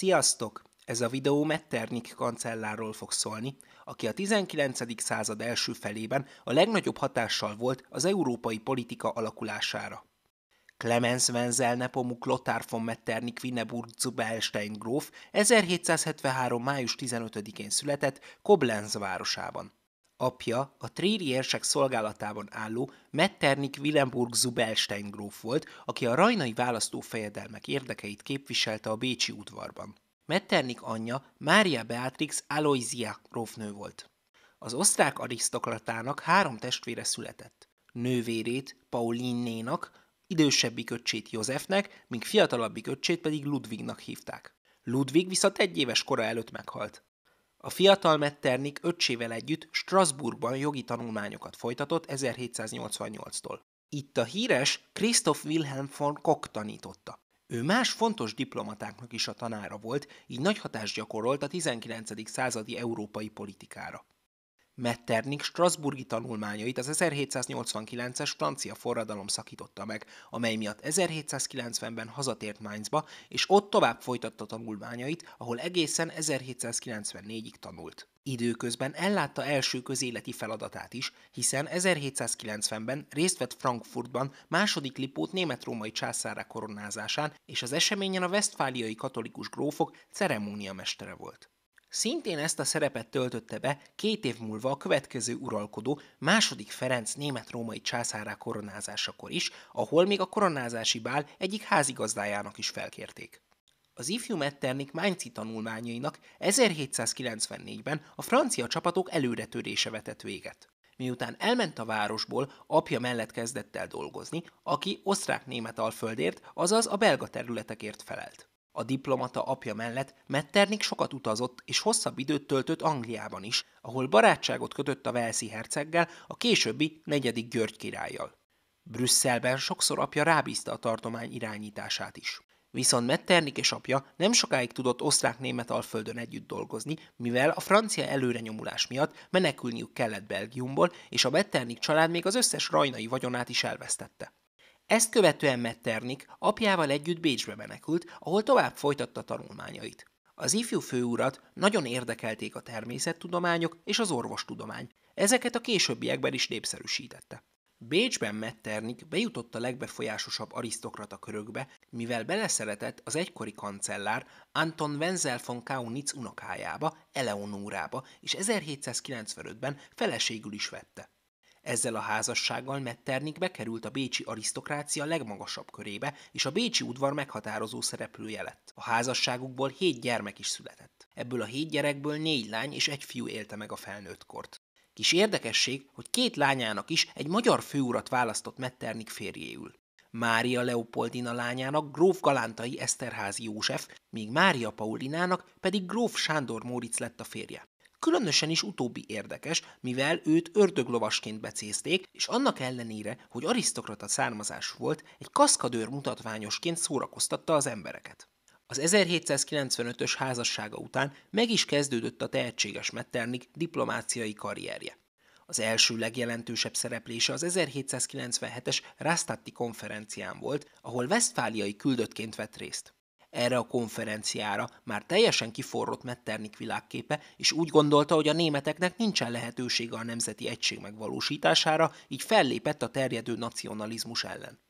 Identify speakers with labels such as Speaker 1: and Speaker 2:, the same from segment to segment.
Speaker 1: Sziasztok! Ez a videó Metternich kancellárról fog szólni, aki a 19. század első felében a legnagyobb hatással volt az európai politika alakulására. Clemens Wenzel Nepomuk Lothar von Metternich Winneburg zu Belstein gróf 1773. május 15-én született Koblenz városában apja a tréri érsek szolgálatában álló Metternich Willenburg Zubelstein gróf volt, aki a rajnai választófejedelmek érdekeit képviselte a Bécsi udvarban. Metternich anyja Mária Beatrix Aloisia grófnő volt. Az osztrák arisztokratának három testvére született. Nővérét, Paulinnénak, idősebbik öccsét Józsefnek, míg fiatalabbik öccsét pedig Ludvignak hívták. Ludvig viszont egy éves kora előtt meghalt. A fiatal Metternik öccsével együtt Strasbourgban jogi tanulmányokat folytatott 1788-tól. Itt a híres Christoph Wilhelm von Koch tanította. Ő más fontos diplomatáknak is a tanára volt, így nagy hatást gyakorolt a 19. századi európai politikára. Metternich Strasburgi tanulmányait az 1789-es francia forradalom szakította meg, amely miatt 1790-ben hazatért Mainzba, és ott tovább folytatta tanulmányait, ahol egészen 1794-ig tanult. Időközben ellátta első közéleti feladatát is, hiszen 1790-ben részt vett Frankfurtban második Lipót német-római császára koronázásán, és az eseményen a vesztfáliai katolikus grófok ceremóniamestere volt. Szintén ezt a szerepet töltötte be két év múlva a következő uralkodó második Ferenc német-római császárá koronázásakor is, ahol még a koronázási bál egyik házigazdájának is felkérték. Az ifjú Metternich Mainzi tanulmányainak 1794-ben a francia csapatok előretörése vetett véget. Miután elment a városból, apja mellett kezdett el dolgozni, aki osztrák-német alföldért, azaz a belga területekért felelt. A diplomata apja mellett Metternik sokat utazott és hosszabb időt töltött Angliában is, ahol barátságot kötött a Velszi herceggel, a későbbi negyedik György királlyal. Brüsszelben sokszor apja rábízta a tartomány irányítását is. Viszont Metternik és apja nem sokáig tudott osztrák-német alföldön együtt dolgozni, mivel a francia előrenyomulás miatt menekülniük kellett Belgiumból, és a Metternik család még az összes rajnai vagyonát is elvesztette. Ezt követően Metternich, apjával együtt Bécsbe menekült, ahol tovább folytatta tanulmányait. Az ifjú főurat nagyon érdekelték a természettudományok és az orvostudomány. Ezeket a későbbiekben is népszerűsítette. Bécsben Metternich bejutott a legbefolyásosabb arisztokrata körökbe, mivel beleszeretett az egykori kancellár Anton Wenzel von Kaunitz unokájába, Eleonórába, és 1795-ben feleségül is vette. Ezzel a házassággal Metternich bekerült a bécsi arisztokrácia legmagasabb körébe, és a bécsi udvar meghatározó szereplője lett. A házasságukból hét gyermek is született. Ebből a hét gyerekből négy lány és egy fiú élte meg a kort. Kis érdekesség, hogy két lányának is egy magyar főurat választott Metternich férjéül. Mária Leopoldina lányának gróf Galántai Eszterházi József, míg Mária Paulinának pedig gróf Sándor Móric lett a férje. Különösen is utóbbi érdekes, mivel őt ördöglovasként becézték, és annak ellenére, hogy arisztokrata származás volt, egy kaszkadőr mutatványosként szórakoztatta az embereket. Az 1795-ös házassága után meg is kezdődött a tehetséges Metternich diplomáciai karrierje. Az első legjelentősebb szereplése az 1797-es Rastatti konferencián volt, ahol vesztfáliai küldöttként vett részt erre a konferenciára, már teljesen kiforrott Metternik világképe, és úgy gondolta, hogy a németeknek nincsen lehetősége a nemzeti egység megvalósítására, így fellépett a terjedő nacionalizmus ellen.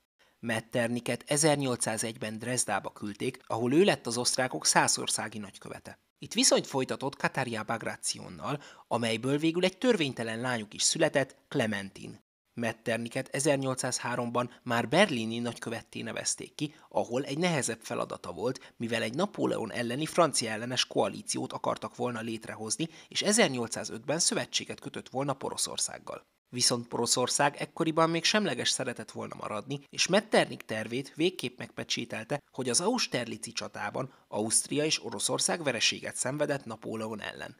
Speaker 1: Metterniket 1801-ben Dresdába küldték, ahol ő lett az osztrákok százországi nagykövete. Itt viszonyt folytatott Kataria Bagrationnal, amelyből végül egy törvénytelen lányuk is született, Clementin. Metterniket 1803-ban már berlini nagykövetté nevezték ki, ahol egy nehezebb feladata volt, mivel egy Napóleon elleni francia ellenes koalíciót akartak volna létrehozni, és 1805-ben szövetséget kötött volna Poroszországgal. Viszont Poroszország ekkoriban még semleges szeretett volna maradni, és Metternich tervét végképp megpecsételte, hogy az Austerlici csatában Ausztria és Oroszország vereséget szenvedett Napóleon ellen.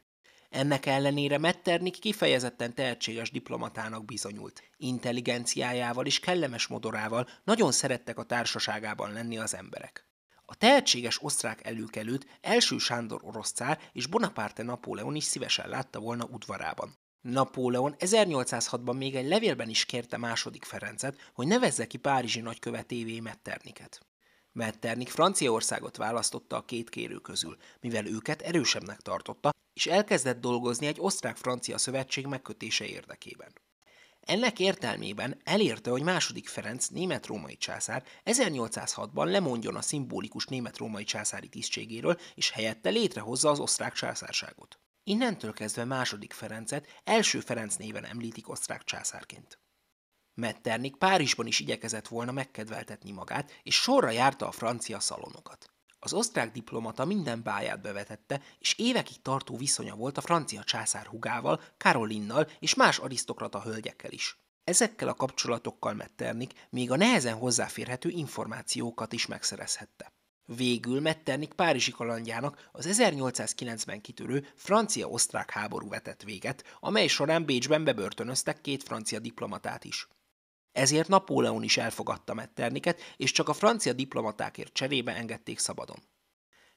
Speaker 1: Ennek ellenére Metternich kifejezetten tehetséges diplomatának bizonyult. Intelligenciájával és kellemes modorával nagyon szerettek a társaságában lenni az emberek. A tehetséges osztrák előkelőt első Sándor orosz cár és Bonaparte Napóleon is szívesen látta volna udvarában. Napóleon 1806-ban még egy levélben is kérte második Ferencet, hogy nevezze ki Párizsi nagykövetévé Metterniket. Metternich Franciaországot választotta a két kérő közül, mivel őket erősebbnek tartotta, és elkezdett dolgozni egy osztrák-francia szövetség megkötése érdekében. Ennek értelmében elérte, hogy második Ferenc német-római császár 1806-ban lemondjon a szimbolikus német-római császári tisztségéről, és helyette létrehozza az osztrák császárságot. Innentől kezdve második Ferencet első Ferenc néven említik osztrák császárként. Metternich Párizsban is igyekezett volna megkedveltetni magát, és sorra járta a francia szalonokat. Az osztrák diplomata minden báját bevetette, és évekig tartó viszonya volt a francia császár hugával, Karolinnal és más arisztokrata hölgyekkel is. Ezekkel a kapcsolatokkal Metternich még a nehezen hozzáférhető információkat is megszerezhette. Végül Metternich Párizsi kalandjának az 1890 kitörő francia-osztrák háború vetett véget, amely során Bécsben bebörtönöztek két francia diplomatát is. Ezért Napóleon is elfogadta Metterniket, és csak a francia diplomatákért cserébe engedték szabadon.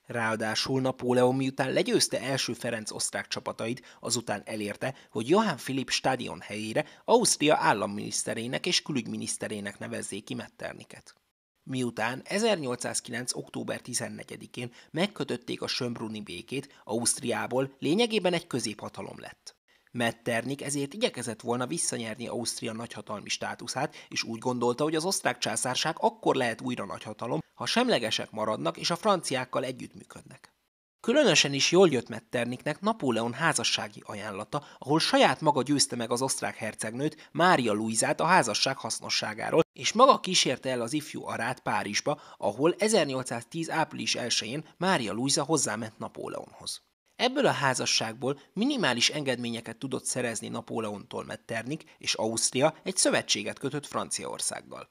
Speaker 1: Ráadásul Napóleon miután legyőzte első Ferenc osztrák csapatait, azután elérte, hogy Johann Philipp stadion helyére Ausztria államminiszterének és külügyminiszterének nevezzék ki Metterniket. Miután 1809. október 14-én megkötötték a Sömbruni békét, Ausztriából lényegében egy középhatalom lett. Metternich ezért igyekezett volna visszanyerni Ausztria nagyhatalmi státuszát, és úgy gondolta, hogy az osztrák császárság akkor lehet újra nagyhatalom, ha semlegesek maradnak és a franciákkal együttműködnek. Különösen is jól jött Metterniknek Napóleon házassági ajánlata, ahol saját maga győzte meg az osztrák hercegnőt, Mária Luizát a házasság hasznosságáról, és maga kísérte el az ifjú arát Párizsba, ahol 1810. április 1-én Mária Luisa hozzáment Napóleonhoz. Ebből a házasságból minimális engedményeket tudott szerezni Napóleontól Metternik, és Ausztria egy szövetséget kötött Franciaországgal.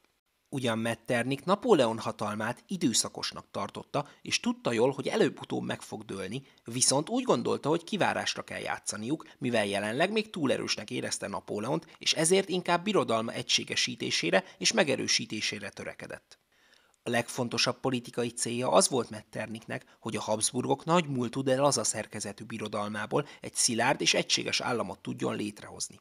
Speaker 1: Ugyan Metternik Napóleon hatalmát időszakosnak tartotta, és tudta jól, hogy előbb-utóbb meg fog dőlni, viszont úgy gondolta, hogy kivárásra kell játszaniuk, mivel jelenleg még túlerősnek érezte Napóleont, és ezért inkább birodalma egységesítésére és megerősítésére törekedett. A legfontosabb politikai célja az volt Metterniknek, hogy a Habsburgok nagy múltú, de a szerkezetű birodalmából egy szilárd és egységes államot tudjon létrehozni.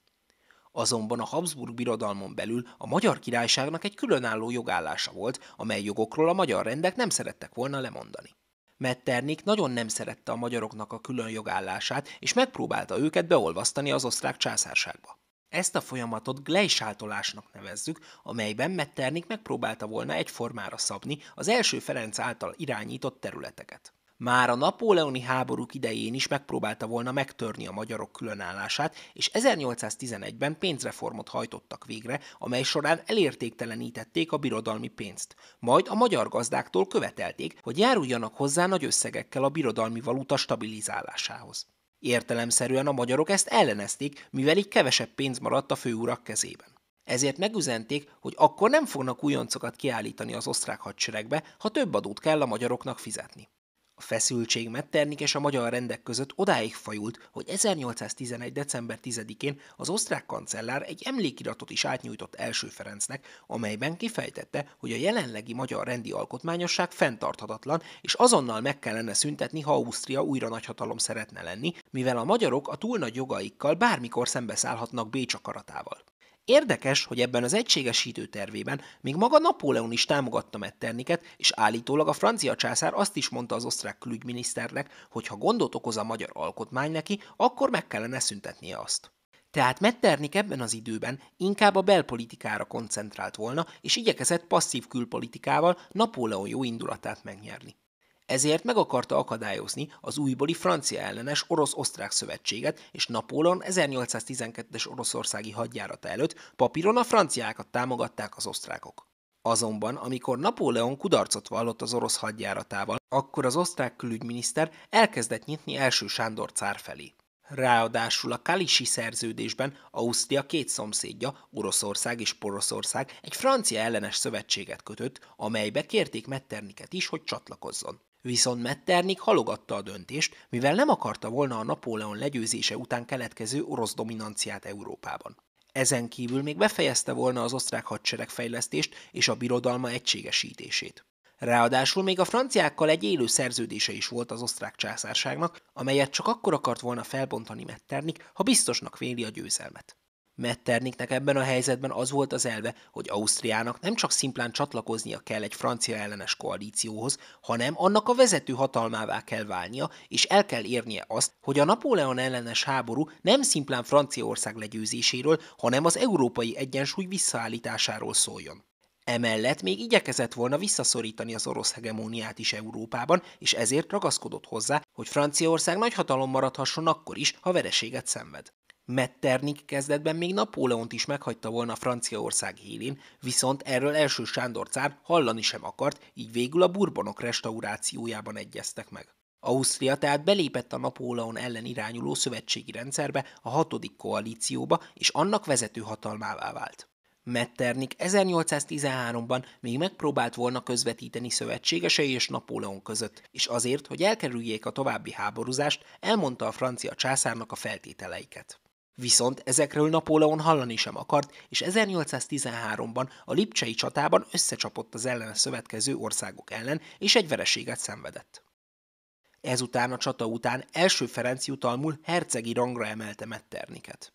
Speaker 1: Azonban a Habsburg birodalmon belül a magyar királyságnak egy különálló jogállása volt, amely jogokról a magyar rendek nem szerettek volna lemondani. Metternik nagyon nem szerette a magyaroknak a külön jogállását, és megpróbálta őket beolvasztani az osztrák császárságba. Ezt a folyamatot glejsáltolásnak nevezzük, amelyben Metternich megpróbálta volna egyformára szabni az első Ferenc által irányított területeket. Már a napóleoni háborúk idején is megpróbálta volna megtörni a magyarok különállását, és 1811-ben pénzreformot hajtottak végre, amely során elértéktelenítették a birodalmi pénzt. Majd a magyar gazdáktól követelték, hogy járuljanak hozzá nagy összegekkel a birodalmi valuta stabilizálásához. Értelemszerűen a magyarok ezt ellenezték, mivel így kevesebb pénz maradt a főurak kezében. Ezért megüzenték, hogy akkor nem fognak újoncokat kiállítani az osztrák hadseregbe, ha több adót kell a magyaroknak fizetni. A feszültség Metternik és a magyar rendek között odáig fajult, hogy 1811. december 10-én az osztrák kancellár egy emlékiratot is átnyújtott első Ferencnek, amelyben kifejtette, hogy a jelenlegi magyar rendi alkotmányosság fenntarthatatlan, és azonnal meg kellene szüntetni, ha Ausztria újra nagyhatalom szeretne lenni, mivel a magyarok a túl nagy jogaikkal bármikor szembeszállhatnak Bécs akaratával. Érdekes, hogy ebben az egységesítő tervében még maga Napóleon is támogatta Metterniket, és állítólag a francia császár azt is mondta az osztrák külügyminiszternek, hogy ha gondot okoz a magyar alkotmány neki, akkor meg kellene szüntetnie azt. Tehát Metternik ebben az időben inkább a belpolitikára koncentrált volna, és igyekezett passzív külpolitikával Napóleon jó indulatát megnyerni. Ezért meg akarta akadályozni az újbóli francia ellenes orosz-osztrák szövetséget, és Napóleon 1812-es oroszországi hadjárata előtt papíron a franciákat támogatták az osztrákok. Azonban, amikor Napóleon kudarcot vallott az orosz hadjáratával, akkor az osztrák külügyminiszter elkezdett nyitni első Sándor cár felé. Ráadásul a Kalisi szerződésben Ausztria két szomszédja, Oroszország és Poroszország egy francia ellenes szövetséget kötött, amelybe kérték Metterniket is, hogy csatlakozzon. Viszont Metternich halogatta a döntést, mivel nem akarta volna a Napóleon legyőzése után keletkező orosz dominanciát Európában. Ezen kívül még befejezte volna az osztrák hadsereg fejlesztést és a birodalma egységesítését. Ráadásul még a franciákkal egy élő szerződése is volt az osztrák császárságnak, amelyet csak akkor akart volna felbontani Metternich, ha biztosnak véli a győzelmet. Metternicknek ebben a helyzetben az volt az elve, hogy Ausztriának nem csak szimplán csatlakoznia kell egy francia ellenes koalícióhoz, hanem annak a vezető hatalmává kell válnia, és el kell érnie azt, hogy a Napóleon ellenes háború nem szimplán Franciaország legyőzéséről, hanem az európai egyensúly visszaállításáról szóljon. Emellett még igyekezett volna visszaszorítani az orosz hegemóniát is Európában, és ezért ragaszkodott hozzá, hogy Franciaország nagy hatalom maradhasson akkor is, ha vereséget szenved. Metternich kezdetben még Napóleont is meghagyta volna Franciaország hélén, viszont erről első Sándor cár hallani sem akart, így végül a burbonok restaurációjában egyeztek meg. Ausztria tehát belépett a Napóleon ellen irányuló szövetségi rendszerbe, a hatodik koalícióba, és annak vezető hatalmává vált. Metternich 1813-ban még megpróbált volna közvetíteni szövetségesei és Napóleon között, és azért, hogy elkerüljék a további háborúzást, elmondta a francia császárnak a feltételeiket. Viszont ezekről Napóleon hallani sem akart, és 1813-ban a Lipcsei csatában összecsapott az ellen szövetkező országok ellen, és egy vereséget szenvedett. Ezután a csata után első Ferenc jutalmul hercegi rangra emelte Metterniket.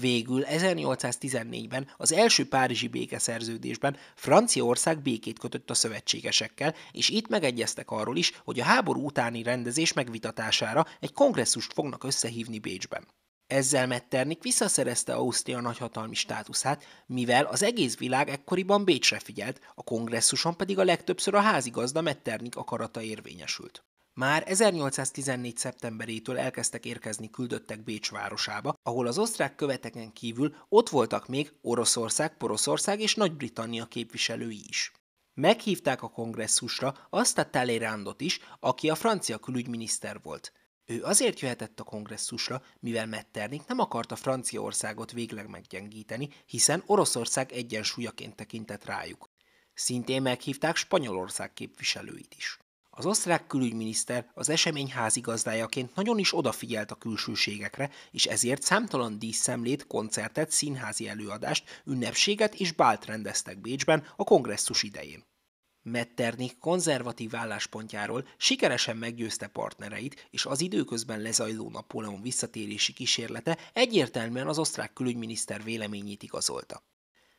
Speaker 1: Végül 1814-ben az első párizsi békeszerződésben Franciaország békét kötött a szövetségesekkel, és itt megegyeztek arról is, hogy a háború utáni rendezés megvitatására egy kongresszust fognak összehívni Bécsben. Ezzel Metternich visszaszerezte Ausztria nagyhatalmi státuszát, mivel az egész világ ekkoriban Bécsre figyelt, a kongresszuson pedig a legtöbbször a házigazda Metternich akarata érvényesült. Már 1814. szeptemberétől elkezdtek érkezni küldöttek Bécs városába, ahol az osztrák követeken kívül ott voltak még Oroszország, Poroszország és Nagy-Britannia képviselői is. Meghívták a kongresszusra azt a Talleyrandot is, aki a francia külügyminiszter volt. Ő azért jöhetett a kongresszusra, mivel Metternich nem akarta Franciaországot végleg meggyengíteni, hiszen Oroszország egyensúlyaként tekintett rájuk. Szintén meghívták Spanyolország képviselőit is. Az osztrák külügyminiszter az esemény házigazdájaként nagyon is odafigyelt a külsőségekre, és ezért számtalan díszszemlét, koncertet, színházi előadást, ünnepséget és bált rendeztek Bécsben a kongresszus idején. Metternich konzervatív álláspontjáról sikeresen meggyőzte partnereit, és az időközben lezajló Napóleon visszatérési kísérlete egyértelműen az osztrák külügyminiszter véleményét igazolta.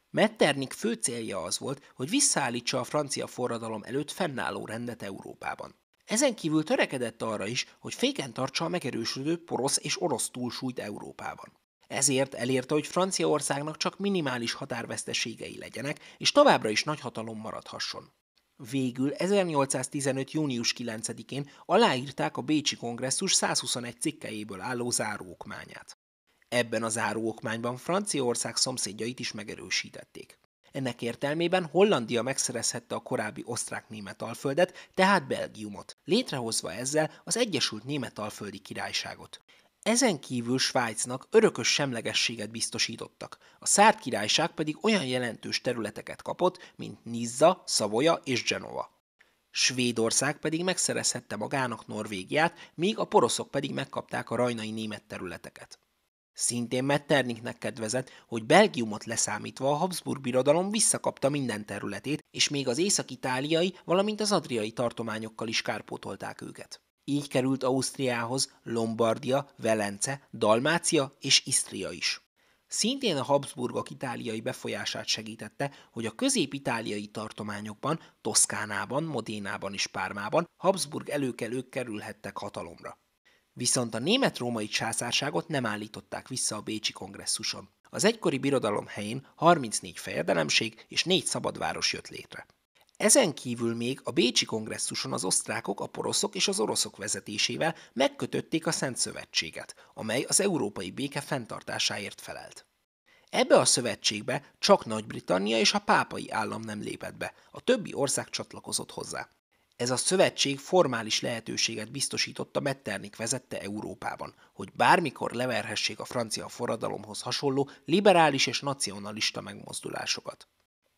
Speaker 1: Metternich fő célja az volt, hogy visszaállítsa a francia forradalom előtt fennálló rendet Európában. Ezen kívül törekedett arra is, hogy féken tartsa a megerősödő porosz és orosz túlsúlyt Európában. Ezért elérte, hogy Franciaországnak csak minimális határveszteségei legyenek, és továbbra is nagy hatalom maradhasson. Végül 1815. június 9-én aláírták a Bécsi kongresszus 121 cikkejéből álló záróokmányát. Ebben a záróokmányban Franciaország szomszédjait is megerősítették. Ennek értelmében Hollandia megszerezhette a korábbi osztrák-német alföldet, tehát Belgiumot, létrehozva ezzel az Egyesült Német Alföldi Királyságot. Ezen kívül Svájcnak örökös semlegességet biztosítottak, a Szárd királyság pedig olyan jelentős területeket kapott, mint Nizza, Szavoja és Genova. Svédország pedig megszerezhette magának Norvégiát, míg a poroszok pedig megkapták a rajnai német területeket. Szintén Metternichnek kedvezett, hogy Belgiumot leszámítva a Habsburg birodalom visszakapta minden területét, és még az észak-itáliai, valamint az adriai tartományokkal is kárpótolták őket így került Ausztriához Lombardia, Velence, Dalmácia és Isztria is. Szintén a Habsburgok itáliai befolyását segítette, hogy a közép-itáliai tartományokban, Toszkánában, Modénában és Pármában Habsburg előkelők kerülhettek hatalomra. Viszont a német-római császárságot nem állították vissza a Bécsi kongresszuson. Az egykori birodalom helyén 34 fejedelemség és 4 szabadváros jött létre. Ezen kívül még a Bécsi kongresszuson az osztrákok, a poroszok és az oroszok vezetésével megkötötték a Szent Szövetséget, amely az európai béke fenntartásáért felelt. Ebbe a szövetségbe csak Nagy-Britannia és a pápai állam nem lépett be, a többi ország csatlakozott hozzá. Ez a szövetség formális lehetőséget biztosította Metternich vezette Európában, hogy bármikor leverhessék a francia forradalomhoz hasonló liberális és nacionalista megmozdulásokat.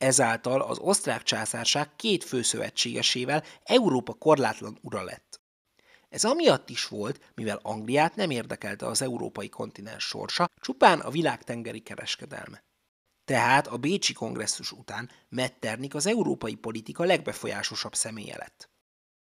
Speaker 1: Ezáltal az osztrák császárság két főszövetségesével Európa korlátlan ura lett. Ez amiatt is volt, mivel Angliát nem érdekelte az európai kontinens sorsa, csupán a világ tengeri kereskedelme. Tehát a Bécsi kongresszus után Metternich az európai politika legbefolyásosabb személye lett.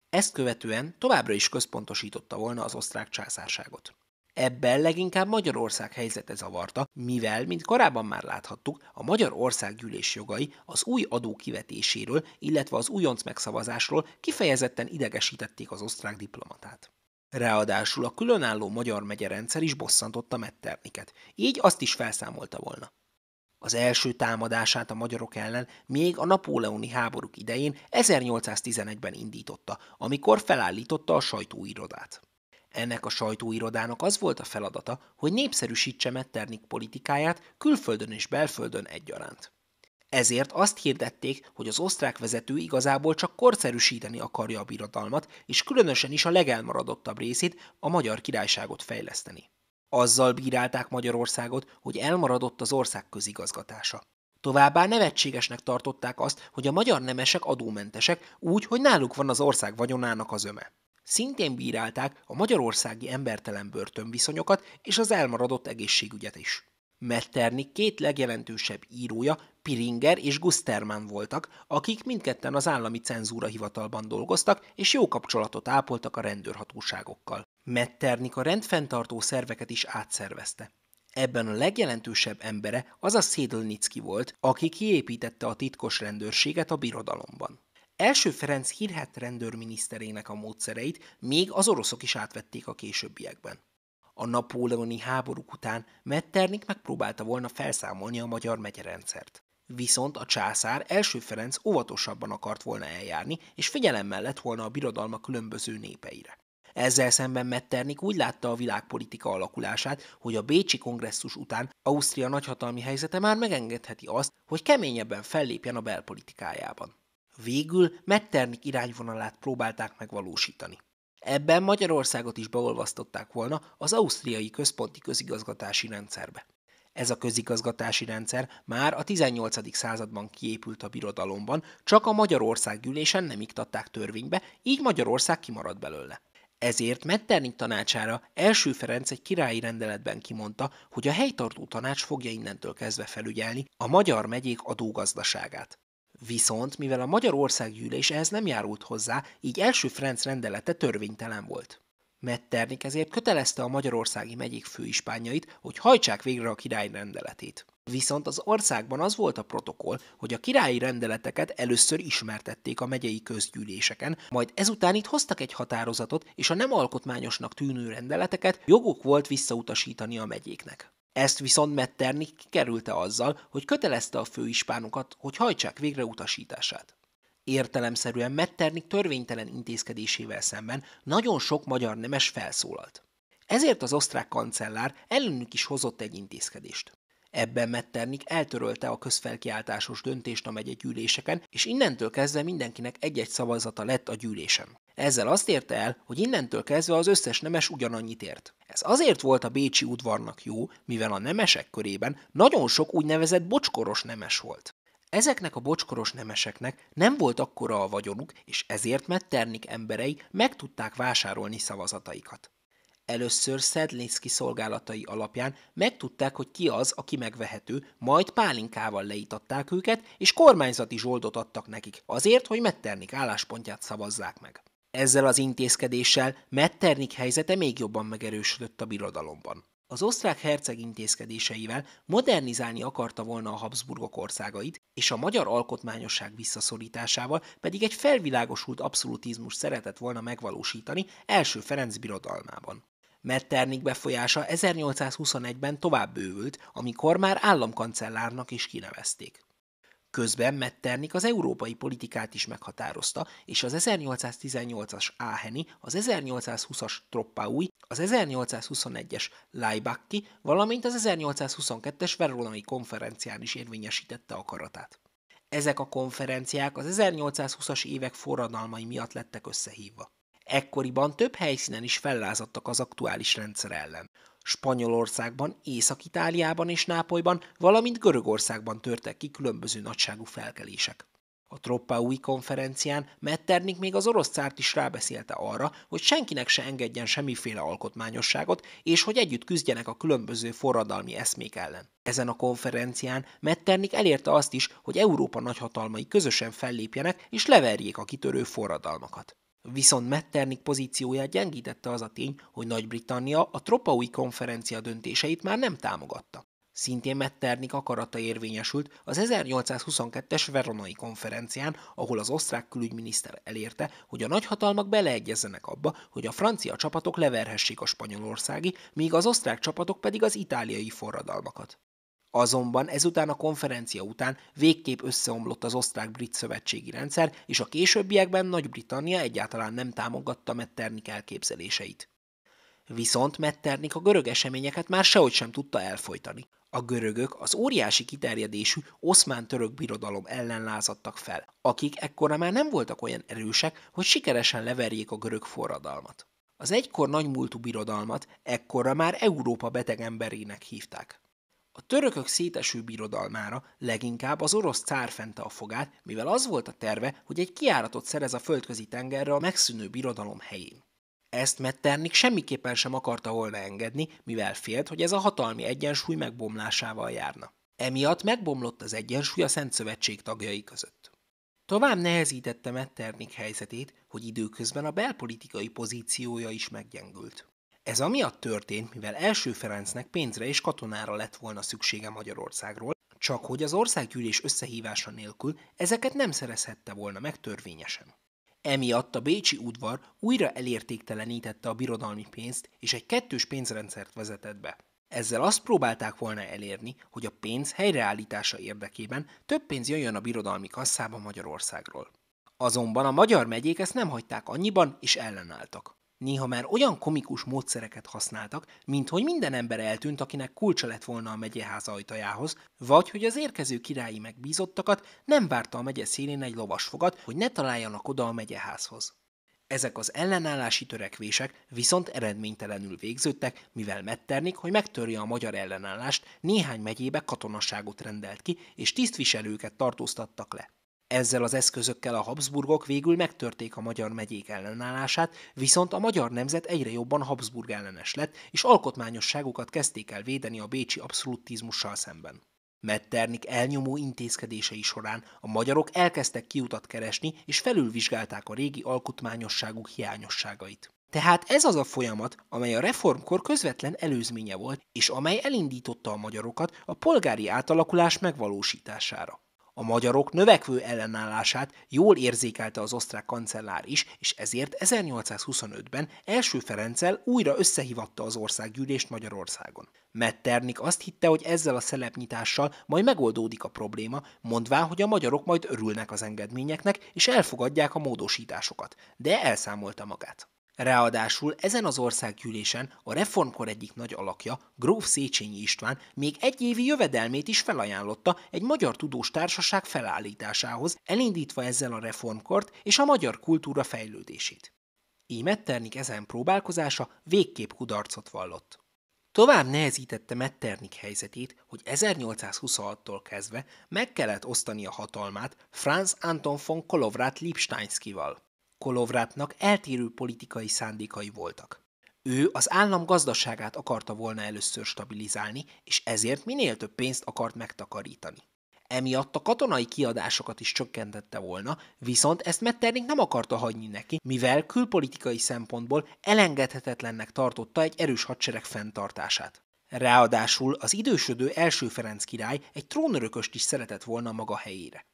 Speaker 1: Ezt követően továbbra is központosította volna az osztrák császárságot. Ebben leginkább Magyarország helyzete zavarta, mivel, mint korábban már láthattuk, a Magyarország országgyűlés jogai az új adó kivetéséről, illetve az újonc megszavazásról kifejezetten idegesítették az osztrák diplomatát. Ráadásul a különálló magyar megye rendszer is bosszantotta Metterniket, így azt is felszámolta volna. Az első támadását a magyarok ellen még a napóleoni háborúk idején 1811-ben indította, amikor felállította a sajtóirodát. Ennek a sajtóirodának az volt a feladata, hogy népszerűsítse Metternik politikáját külföldön és belföldön egyaránt. Ezért azt hirdették, hogy az osztrák vezető igazából csak korszerűsíteni akarja a birodalmat, és különösen is a legelmaradottabb részét, a magyar királyságot fejleszteni. Azzal bírálták Magyarországot, hogy elmaradott az ország közigazgatása. Továbbá nevetségesnek tartották azt, hogy a magyar nemesek adómentesek, úgy, hogy náluk van az ország vagyonának az öme. Szintén bírálták a magyarországi embertelen börtönviszonyokat és az elmaradott egészségügyet is. Metternik két legjelentősebb írója, Piringer és Gusterman voltak, akik mindketten az állami cenzúra hivatalban dolgoztak, és jó kapcsolatot ápoltak a rendőrhatóságokkal. Metternik a rendfenntartó szerveket is átszervezte. Ebben a legjelentősebb embere az a Szédlnicki volt, aki kiépítette a titkos rendőrséget a birodalomban. Első Ferenc hírhet rendőrminiszterének a módszereit még az oroszok is átvették a későbbiekben. A napóleoni háborúk után Metternich megpróbálta volna felszámolni a magyar megyerendszert. Viszont a császár első Ferenc óvatosabban akart volna eljárni, és figyelemmel lett volna a birodalma különböző népeire. Ezzel szemben Metternik úgy látta a világpolitika alakulását, hogy a Bécsi kongresszus után Ausztria nagyhatalmi helyzete már megengedheti azt, hogy keményebben fellépjen a belpolitikájában. Végül Metternik irányvonalát próbálták megvalósítani. Ebben Magyarországot is beolvasztották volna az ausztriai központi közigazgatási rendszerbe. Ez a közigazgatási rendszer már a 18. században kiépült a birodalomban, csak a Magyarország gyűlésen nem iktatták törvénybe, így Magyarország kimaradt belőle. Ezért Metternich tanácsára első Ferenc egy királyi rendeletben kimondta, hogy a helytartó tanács fogja innentől kezdve felügyelni a magyar megyék adógazdaságát. Viszont, mivel a Magyarország gyűlés ehhez nem járult hozzá, így első Ferenc rendelete törvénytelen volt. Metternik ezért kötelezte a magyarországi megyék főispányait, hogy hajtsák végre a király rendeletét. Viszont az országban az volt a protokoll, hogy a királyi rendeleteket először ismertették a megyei közgyűléseken, majd ezután itt hoztak egy határozatot, és a nem alkotmányosnak tűnő rendeleteket joguk volt visszautasítani a megyéknek. Ezt viszont Metternik kikerülte azzal, hogy kötelezte a főispánokat, hogy hajtsák végre utasítását. Értelemszerűen Metternik törvénytelen intézkedésével szemben nagyon sok magyar nemes felszólalt. Ezért az osztrák kancellár ellenük is hozott egy intézkedést. Ebben Metternik eltörölte a közfelkiáltásos döntést a megyegyűléseken, és innentől kezdve mindenkinek egy-egy szavazata lett a gyűlésen. Ezzel azt érte el, hogy innentől kezdve az összes nemes ugyanannyit ért. Ez azért volt a Bécsi udvarnak jó, mivel a nemesek körében nagyon sok úgynevezett bocskoros nemes volt. Ezeknek a bocskoros nemeseknek nem volt akkora a vagyonuk, és ezért Metternik emberei meg tudták vásárolni szavazataikat. Először Szedlinszki szolgálatai alapján megtudták, hogy ki az, aki megvehető, majd pálinkával leítatták őket, és kormányzati zsoldot adtak nekik, azért, hogy Metternik álláspontját szavazzák meg. Ezzel az intézkedéssel Metternich helyzete még jobban megerősödött a birodalomban. Az osztrák herceg intézkedéseivel modernizálni akarta volna a Habsburgok országait, és a magyar alkotmányosság visszaszorításával pedig egy felvilágosult abszolutizmus szeretett volna megvalósítani első Ferenc birodalmában. Metternich befolyása 1821-ben tovább bővült, amikor már államkancellárnak is kinevezték. Közben Metternich az európai politikát is meghatározta, és az 1818-as Áheni, az 1820-as Troppaui, az 1821-es Laibakki, valamint az 1822-es Veronai konferencián is érvényesítette akaratát. Ezek a konferenciák az 1820-as évek forradalmai miatt lettek összehívva. Ekkoriban több helyszínen is fellázadtak az aktuális rendszer ellen. Spanyolországban, Észak-Itáliában és Nápolyban, valamint Görögországban törtek ki különböző nagyságú felkelések. A troppa új konferencián Metternich még az orosz cárt is rábeszélte arra, hogy senkinek se engedjen semmiféle alkotmányosságot, és hogy együtt küzdjenek a különböző forradalmi eszmék ellen. Ezen a konferencián Metternich elérte azt is, hogy Európa nagyhatalmai közösen fellépjenek és leverjék a kitörő forradalmakat. Viszont Metternich pozícióját gyengítette az a tény, hogy Nagy-Britannia a tropaui konferencia döntéseit már nem támogatta. Szintén Metternich akarata érvényesült az 1822-es Veronai konferencián, ahol az osztrák külügyminiszter elérte, hogy a nagyhatalmak beleegyezzenek abba, hogy a francia csapatok leverhessék a spanyolországi, míg az osztrák csapatok pedig az itáliai forradalmakat. Azonban ezután a konferencia után végképp összeomlott az osztrák-brit szövetségi rendszer, és a későbbiekben Nagy-Britannia egyáltalán nem támogatta Metternik elképzeléseit. Viszont Metternik a görög eseményeket már sehogy sem tudta elfolytani. A görögök az óriási kiterjedésű oszmán-török birodalom ellen lázadtak fel, akik ekkora már nem voltak olyan erősek, hogy sikeresen leverjék a görög forradalmat. Az egykor nagymúltú birodalmat ekkora már Európa beteg emberének hívták. A törökök széteső birodalmára leginkább az orosz cár fente a fogát, mivel az volt a terve, hogy egy kiáratot szerez a földközi tengerre a megszűnő birodalom helyén. Ezt Metternik semmiképpen sem akarta volna engedni, mivel félt, hogy ez a hatalmi egyensúly megbomlásával járna. Emiatt megbomlott az egyensúly a Szent Szövetség tagjai között. Tovább nehezítette Metternik helyzetét, hogy időközben a belpolitikai pozíciója is meggyengült. Ez amiatt történt, mivel első Ferencnek pénzre és katonára lett volna szüksége Magyarországról, csak hogy az országgyűlés összehívása nélkül ezeket nem szerezhette volna meg törvényesen. Emiatt a Bécsi udvar újra elértéktelenítette a birodalmi pénzt, és egy kettős pénzrendszert vezetett be. Ezzel azt próbálták volna elérni, hogy a pénz helyreállítása érdekében több pénz jöjjön a birodalmi kasszába Magyarországról. Azonban a magyar megyék ezt nem hagyták annyiban, és ellenálltak. Néha már olyan komikus módszereket használtak, mint hogy minden ember eltűnt, akinek kulcsa lett volna a megyeház ajtajához, vagy hogy az érkező királyi megbízottakat nem várta a megye szélén egy lovasfogat, hogy ne találjanak oda a megyeházhoz. Ezek az ellenállási törekvések viszont eredménytelenül végződtek, mivel metternik, hogy megtörje a magyar ellenállást, néhány megyébe katonaságot rendelt ki, és tisztviselőket tartóztattak le. Ezzel az eszközökkel a Habsburgok végül megtörték a magyar megyék ellenállását, viszont a magyar nemzet egyre jobban Habsburg ellenes lett, és alkotmányosságukat kezdték el védeni a bécsi abszolutizmussal szemben. Metternik elnyomó intézkedései során a magyarok elkezdtek kiutat keresni, és felülvizsgálták a régi alkotmányosságuk hiányosságait. Tehát ez az a folyamat, amely a reformkor közvetlen előzménye volt, és amely elindította a magyarokat a polgári átalakulás megvalósítására. A magyarok növekvő ellenállását jól érzékelte az osztrák kancellár is, és ezért 1825-ben első Ferenccel újra összehívatta az országgyűlést Magyarországon. Metternik azt hitte, hogy ezzel a szelepnyitással majd megoldódik a probléma, mondvá, hogy a magyarok majd örülnek az engedményeknek, és elfogadják a módosításokat, de elszámolta magát. Ráadásul ezen az országgyűlésen a reformkor egyik nagy alakja, Gróf Széchenyi István még egy évi jövedelmét is felajánlotta egy magyar tudós társaság felállításához, elindítva ezzel a reformkort és a magyar kultúra fejlődését. Így Metternik ezen próbálkozása végképp kudarcot vallott. Tovább nehezítette Metternik helyzetét, hogy 1826-tól kezdve meg kellett osztani a hatalmát Franz Anton von Kolovrat Lipsteinskival. Kolovrátnak eltérő politikai szándékai voltak. Ő az állam gazdaságát akarta volna először stabilizálni, és ezért minél több pénzt akart megtakarítani. Emiatt a katonai kiadásokat is csökkentette volna, viszont ezt Metternich nem akarta hagyni neki, mivel külpolitikai szempontból elengedhetetlennek tartotta egy erős hadsereg fenntartását. Ráadásul az idősödő első Ferenc király egy trónörököst is szeretett volna maga helyére.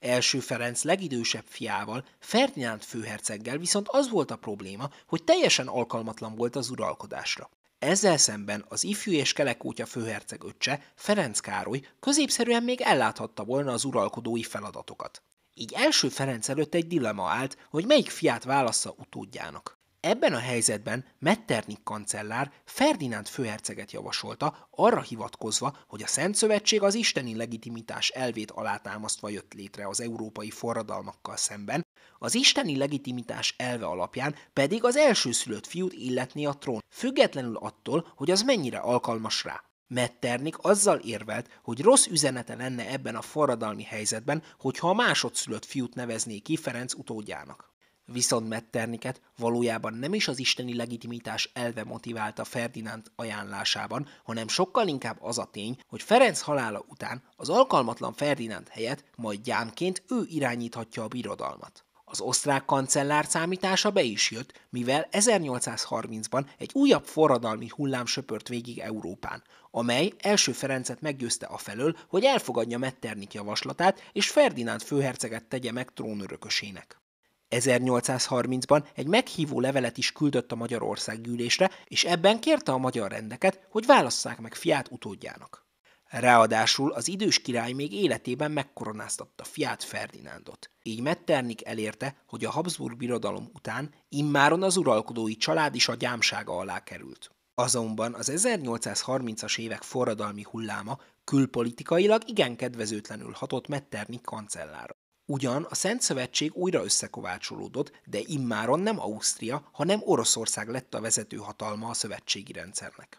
Speaker 1: Első Ferenc legidősebb fiával, Ferdinánd főherceggel viszont az volt a probléma, hogy teljesen alkalmatlan volt az uralkodásra. Ezzel szemben az ifjú és kelekótya főherceg öccse, Ferenc Károly középszerűen még elláthatta volna az uralkodói feladatokat. Így első Ferenc előtt egy dilema állt, hogy melyik fiát válassza utódjának. Ebben a helyzetben Metternich kancellár Ferdinánd főherceget javasolta, arra hivatkozva, hogy a Szent Szövetség az isteni legitimitás elvét alátámasztva jött létre az európai forradalmakkal szemben, az isteni legitimitás elve alapján pedig az elsőszülött fiút illetni a trón, függetlenül attól, hogy az mennyire alkalmas rá. Metternich azzal érvelt, hogy rossz üzenete lenne ebben a forradalmi helyzetben, hogyha a másodszülött fiút nevezné ki Ferenc utódjának. Viszont Metterniket valójában nem is az isteni legitimitás elve motiválta Ferdinánd ajánlásában, hanem sokkal inkább az a tény, hogy Ferenc halála után az alkalmatlan Ferdinánd helyett majd gyámként ő irányíthatja a birodalmat. Az osztrák kancellár számítása be is jött, mivel 1830-ban egy újabb forradalmi hullám söpört végig Európán, amely első Ferencet meggyőzte a felől, hogy elfogadja Metternik javaslatát, és Ferdinánd főherceget tegye meg trónörökösének. 1830-ban egy meghívó levelet is küldött a Magyarország gyűlésre, és ebben kérte a magyar rendeket, hogy válasszák meg fiát utódjának. Ráadásul az idős király még életében megkoronáztatta fiát Ferdinándot. Így Metternich elérte, hogy a Habsburg birodalom után immáron az uralkodói család is a gyámsága alá került. Azonban az 1830-as évek forradalmi hulláma külpolitikailag igen kedvezőtlenül hatott Metternich kancellára. Ugyan a Szent Szövetség újra összekovácsolódott, de immáron nem Ausztria, hanem Oroszország lett a vezető hatalma a szövetségi rendszernek.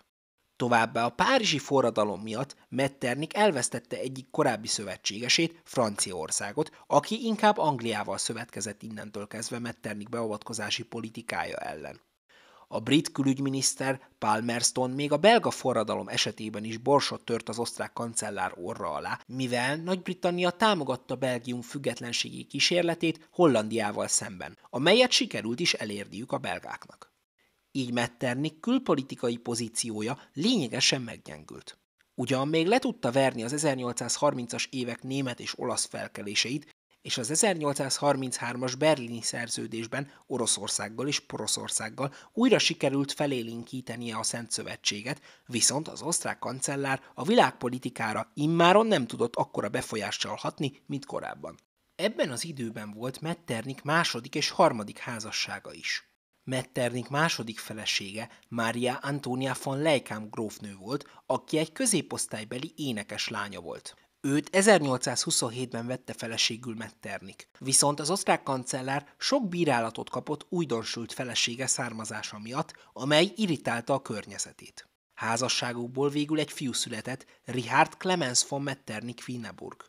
Speaker 1: Továbbá a párizsi forradalom miatt Metternich elvesztette egyik korábbi szövetségesét, Franciaországot, aki inkább Angliával szövetkezett innentől kezdve Metternich beavatkozási politikája ellen. A brit külügyminiszter Palmerston még a belga forradalom esetében is borsot tört az osztrák kancellár orra alá, mivel Nagy-Britannia támogatta Belgium függetlenségi kísérletét Hollandiával szemben, amelyet sikerült is elérniük a belgáknak. Így Metternik külpolitikai pozíciója lényegesen meggyengült. Ugyan még le tudta verni az 1830-as évek német és olasz felkeléseit, és az 1833-as berlini szerződésben Oroszországgal és Poroszországgal újra sikerült felélinkítenie a Szent Szövetséget, viszont az osztrák kancellár a világpolitikára immáron nem tudott akkora befolyással hatni, mint korábban. Ebben az időben volt Metternich második és harmadik házassága is. Metternich második felesége Mária Antonia von Leikám grófnő volt, aki egy középosztálybeli énekes lánya volt. Őt 1827-ben vette feleségül Metternik. Viszont az osztrák kancellár sok bírálatot kapott újdonsült felesége származása miatt, amely irritálta a környezetét. Házasságukból végül egy fiú született, Richard Clemens von Metternik Wieneburg.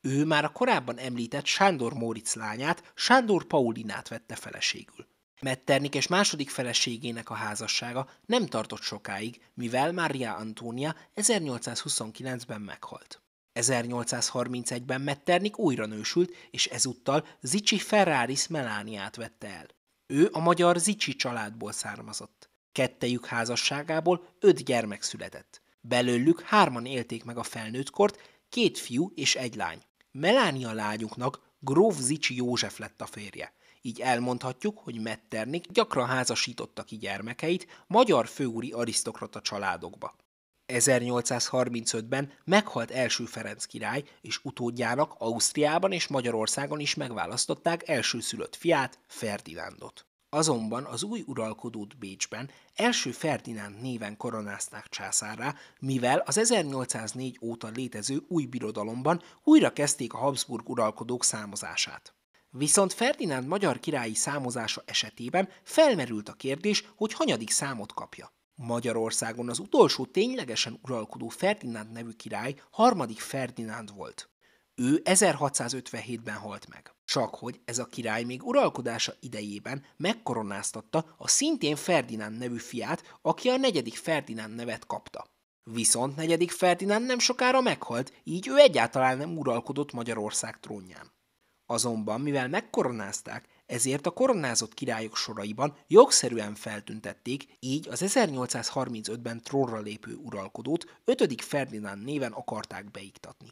Speaker 1: Ő már a korábban említett Sándor Móricz lányát, Sándor Paulinát vette feleségül. Metternik és második feleségének a házassága nem tartott sokáig, mivel Mária Antónia 1829-ben meghalt. 1831-ben Metternik újra nősült, és ezúttal Zicsi Ferraris Melániát vette el. Ő a magyar Zicsi családból származott. Kettejük házasságából öt gyermek született. Belőlük hárman élték meg a felnőttkort, két fiú és egy lány. Melánia lányuknak Gróf Zicsi József lett a férje. Így elmondhatjuk, hogy Metternik gyakran házasította ki gyermekeit magyar főúri arisztokrata családokba. 1835-ben meghalt első Ferenc király, és utódjának Ausztriában és Magyarországon is megválasztották elsőszülött fiát, Ferdinándot. Azonban az új uralkodót Bécsben első Ferdinánd néven koronázták császárra, mivel az 1804 óta létező új birodalomban újra kezdték a Habsburg uralkodók számozását. Viszont Ferdinánd magyar királyi számozása esetében felmerült a kérdés, hogy hanyadik számot kapja. Magyarországon az utolsó ténylegesen uralkodó Ferdinánd nevű király harmadik Ferdinánd volt. Ő 1657-ben halt meg. Csak hogy ez a király még uralkodása idejében megkoronáztatta a szintén Ferdinánd nevű fiát, aki a negyedik Ferdinánd nevet kapta. Viszont negyedik Ferdinánd nem sokára meghalt, így ő egyáltalán nem uralkodott Magyarország trónján. Azonban, mivel megkoronázták, ezért a koronázott királyok soraiban jogszerűen feltüntették, így az 1835-ben trónra lépő uralkodót 5. Ferdinánd néven akarták beiktatni.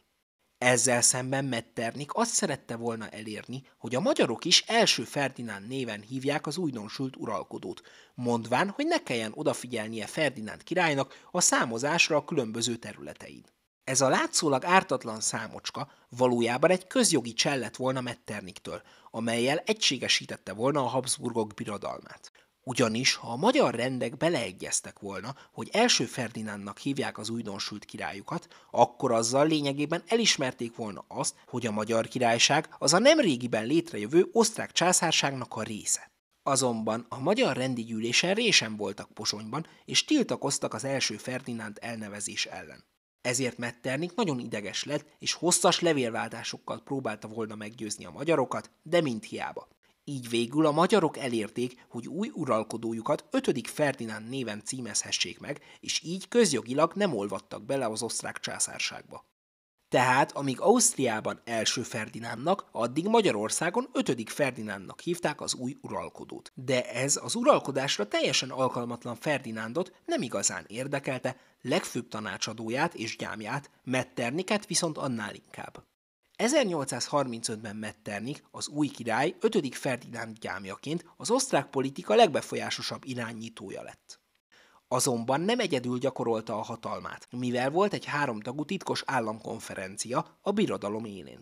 Speaker 1: Ezzel szemben Metternich azt szerette volna elérni, hogy a magyarok is első Ferdinánd néven hívják az újdonsült uralkodót, mondván, hogy ne kelljen odafigyelnie Ferdinánd királynak a számozásra a különböző területein. Ez a látszólag ártatlan számocska valójában egy közjogi csellett volna Metterniktől, amelyel egységesítette volna a Habsburgok birodalmát. Ugyanis, ha a magyar rendek beleegyeztek volna, hogy első Ferdinándnak hívják az újdonsült királyukat, akkor azzal lényegében elismerték volna azt, hogy a magyar királyság az a nemrégiben létrejövő osztrák császárságnak a része. Azonban a magyar rendi gyűlésen résen voltak Posonyban, és tiltakoztak az első Ferdinánd elnevezés ellen. Ezért Metternich nagyon ideges lett, és hosszas levélváltásokkal próbálta volna meggyőzni a magyarokat, de mind hiába. Így végül a magyarok elérték, hogy új uralkodójukat 5. Ferdinánd néven címezhessék meg, és így közjogilag nem olvadtak bele az osztrák császárságba. Tehát amíg Ausztriában első Ferdinándnak, addig Magyarországon ötödik Ferdinándnak hívták az új uralkodót. De ez az uralkodásra teljesen alkalmatlan Ferdinándot nem igazán érdekelte, legfőbb tanácsadóját és gyámját, Metterniket viszont annál inkább. 1835-ben Metternik, az új király, ötödik Ferdinánd gyámjaként az osztrák politika legbefolyásosabb irányítója lett. Azonban nem egyedül gyakorolta a hatalmát, mivel volt egy háromtagú titkos államkonferencia a birodalom élén.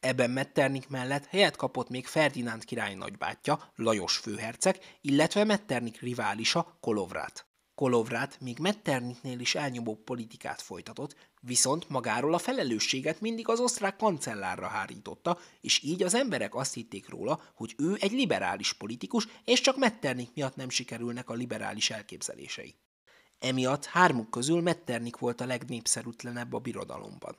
Speaker 1: Ebben Metternich mellett helyet kapott még Ferdinánd király nagybátyja, Lajos főherceg, illetve Metternich riválisa, Kolovrát. Kolovrát még Metternichnél is elnyomó politikát folytatott, viszont magáról a felelősséget mindig az osztrák kancellárra hárította, és így az emberek azt hitték róla, hogy ő egy liberális politikus, és csak Metternich miatt nem sikerülnek a liberális elképzelései. Emiatt hármuk közül Metternich volt a legnépszerűtlenebb a birodalomban.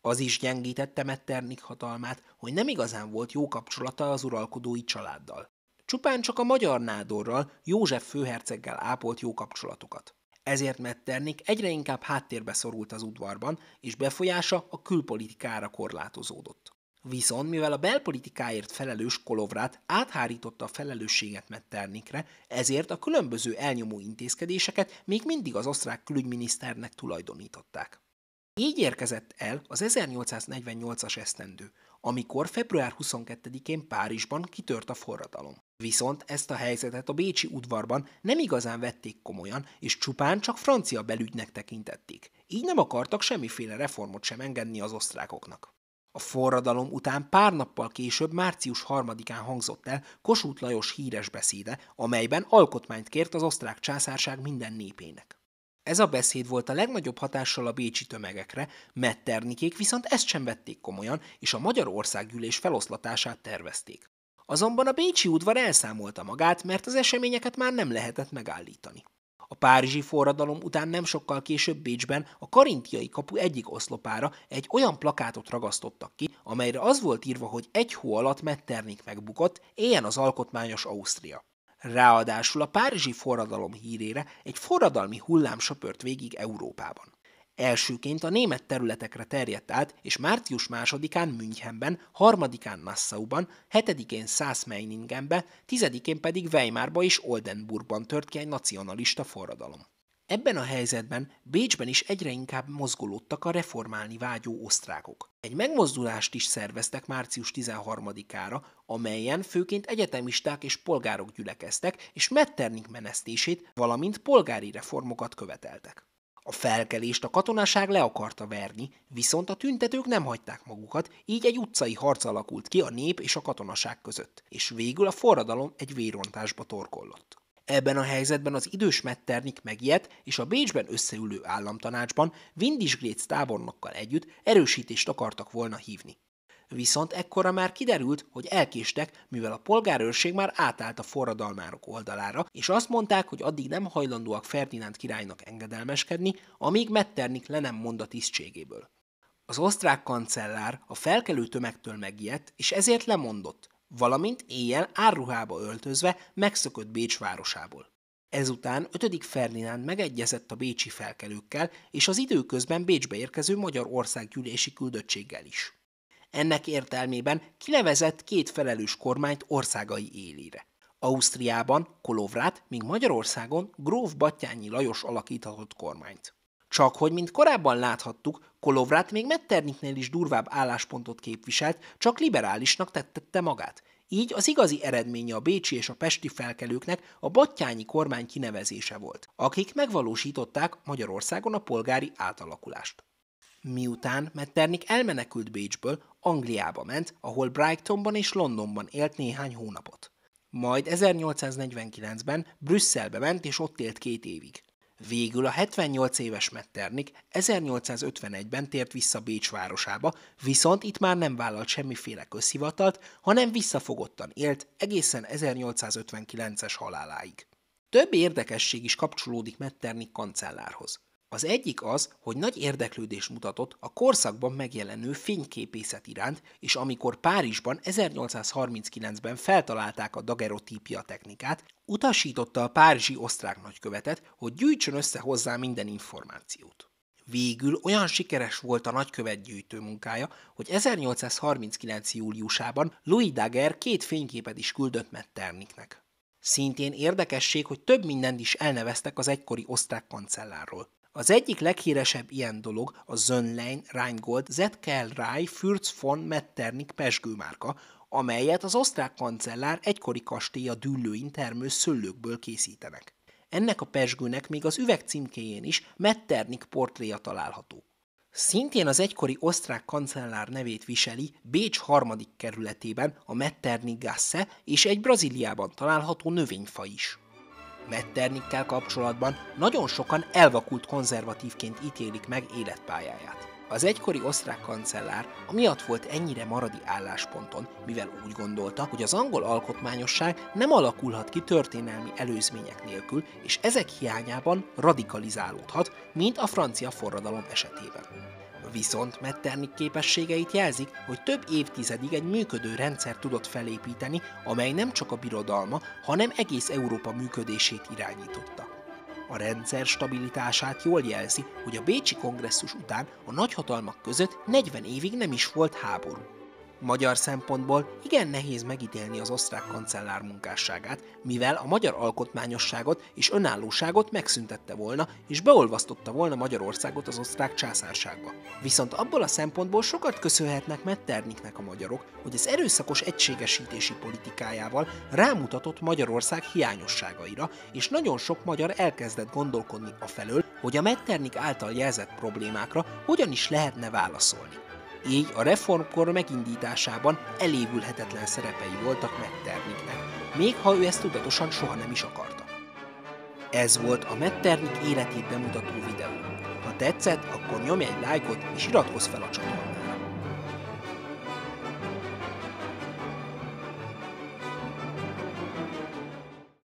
Speaker 1: Az is gyengítette Metternich hatalmát, hogy nem igazán volt jó kapcsolata az uralkodói családdal. Csupán csak a magyar nádorral, József főherceggel ápolt jó kapcsolatokat. Ezért Metternich egyre inkább háttérbe szorult az udvarban, és befolyása a külpolitikára korlátozódott. Viszont mivel a belpolitikáért felelős Kolovrát áthárította a felelősséget Metternikre, ezért a különböző elnyomó intézkedéseket még mindig az osztrák külügyminiszternek tulajdonították. Így érkezett el az 1848-as esztendő, amikor február 22-én Párizsban kitört a forradalom. Viszont ezt a helyzetet a Bécsi udvarban nem igazán vették komolyan, és csupán csak francia belügynek tekintették. Így nem akartak semmiféle reformot sem engedni az osztrákoknak. A forradalom után pár nappal később, március 3-án hangzott el Kossuth Lajos híres beszéde, amelyben alkotmányt kért az osztrák császárság minden népének. Ez a beszéd volt a legnagyobb hatással a bécsi tömegekre, metternikék viszont ezt sem vették komolyan, és a Magyar Országgyűlés feloszlatását tervezték. Azonban a bécsi udvar elszámolta magát, mert az eseményeket már nem lehetett megállítani. A párizsi forradalom után nem sokkal később Bécsben a karintiai kapu egyik oszlopára egy olyan plakátot ragasztottak ki, amelyre az volt írva, hogy egy hó alatt Metternich megbukott, éljen az alkotmányos Ausztria. Ráadásul a párizsi forradalom hírére egy forradalmi hullám söpört végig Európában. Elsőként a német területekre terjedt át, és március 2-án Münchenben, 3-án Nassauban, 7-én Szászmeiningenbe, 10-én pedig Weimarba és Oldenburgban tört ki egy nacionalista forradalom. Ebben a helyzetben Bécsben is egyre inkább mozgolódtak a reformálni vágyó osztrákok. Egy megmozdulást is szerveztek március 13-ára, amelyen főként egyetemisták és polgárok gyülekeztek, és Metternich menesztését, valamint polgári reformokat követeltek. A felkelést a katonaság le akarta verni, viszont a tüntetők nem hagyták magukat, így egy utcai harc alakult ki a nép és a katonaság között, és végül a forradalom egy vérontásba torkollott. Ebben a helyzetben az idős Metternik megijedt, és a Bécsben összeülő államtanácsban Windisgrétz tábornokkal együtt erősítést akartak volna hívni. Viszont ekkora már kiderült, hogy elkéstek, mivel a polgárőrség már átállt a forradalmárok oldalára, és azt mondták, hogy addig nem hajlandóak Ferdinánd királynak engedelmeskedni, amíg Metternich le nem mond a tisztségéből. Az osztrák kancellár a felkelő tömegtől megijedt, és ezért lemondott, valamint éjjel árruhába öltözve megszökött Bécs városából. Ezután 5. Ferdinánd megegyezett a bécsi felkelőkkel és az időközben Bécsbe érkező magyar országgyűlési küldöttséggel is. Ennek értelmében kinevezett két felelős kormányt országai élére. Ausztriában Kolovrát, míg Magyarországon Gróf Battyányi Lajos alakíthatott kormányt. Csak hogy, mint korábban láthattuk, Kolovrát még Metternichnél is durvább álláspontot képviselt, csak liberálisnak tettette magát. Így az igazi eredménye a bécsi és a pesti felkelőknek a battyányi kormány kinevezése volt, akik megvalósították Magyarországon a polgári átalakulást. Miután Metternik elmenekült Bécsből, Angliába ment, ahol Brightonban és Londonban élt néhány hónapot. Majd 1849-ben Brüsszelbe ment és ott élt két évig. Végül a 78 éves Metternik 1851-ben tért vissza Bécs városába, viszont itt már nem vállalt semmiféle közhivatalt, hanem visszafogottan élt egészen 1859-es haláláig. Több érdekesség is kapcsolódik Metternik kancellárhoz. Az egyik az, hogy nagy érdeklődést mutatott a korszakban megjelenő fényképészet iránt, és amikor Párizsban 1839-ben feltalálták a dagerotípia technikát, utasította a párizsi osztrák nagykövetet, hogy gyűjtsön össze hozzá minden információt. Végül olyan sikeres volt a nagykövet gyűjtő munkája, hogy 1839. júliusában Louis Daguerre két fényképet is küldött Metternichnek. Szintén érdekesség, hogy több mindent is elneveztek az egykori osztrák kancellárról. Az egyik leghíresebb ilyen dolog a Zönlein Rheingold Zetkel rai Fürz von Metternich pesgőmárka, amelyet az osztrák kancellár egykori kastélya dűlőin termő szőlőkből készítenek. Ennek a pesgőnek még az üveg címkéjén is Metternich portréja található. Szintén az egykori osztrák kancellár nevét viseli Bécs harmadik kerületében a Metternich Gasse és egy Brazíliában található növényfa is. Metternikkel kapcsolatban nagyon sokan elvakult konzervatívként ítélik meg életpályáját. Az egykori osztrák kancellár amiatt volt ennyire maradi állásponton, mivel úgy gondolta, hogy az angol alkotmányosság nem alakulhat ki történelmi előzmények nélkül, és ezek hiányában radikalizálódhat, mint a francia forradalom esetében. Viszont Metternich képességeit jelzik, hogy több évtizedig egy működő rendszer tudott felépíteni, amely nem csak a birodalma, hanem egész Európa működését irányította. A rendszer stabilitását jól jelzi, hogy a Bécsi kongresszus után a nagyhatalmak között 40 évig nem is volt háború. Magyar szempontból igen nehéz megítélni az osztrák kancellár munkásságát, mivel a magyar alkotmányosságot és önállóságot megszüntette volna, és beolvasztotta volna Magyarországot az osztrák császárságba. Viszont abból a szempontból sokat köszönhetnek Metterniknek a magyarok, hogy az erőszakos egységesítési politikájával rámutatott Magyarország hiányosságaira, és nagyon sok magyar elkezdett gondolkodni a felől, hogy a Metternik által jelzett problémákra hogyan is lehetne válaszolni így a reformkor megindításában elévülhetetlen szerepei voltak Metternichnek, még ha ő ezt tudatosan soha nem is akarta. Ez volt a Metternich életét bemutató videó. Ha tetszett, akkor nyomj egy lájkot és iratkozz fel a csatornára.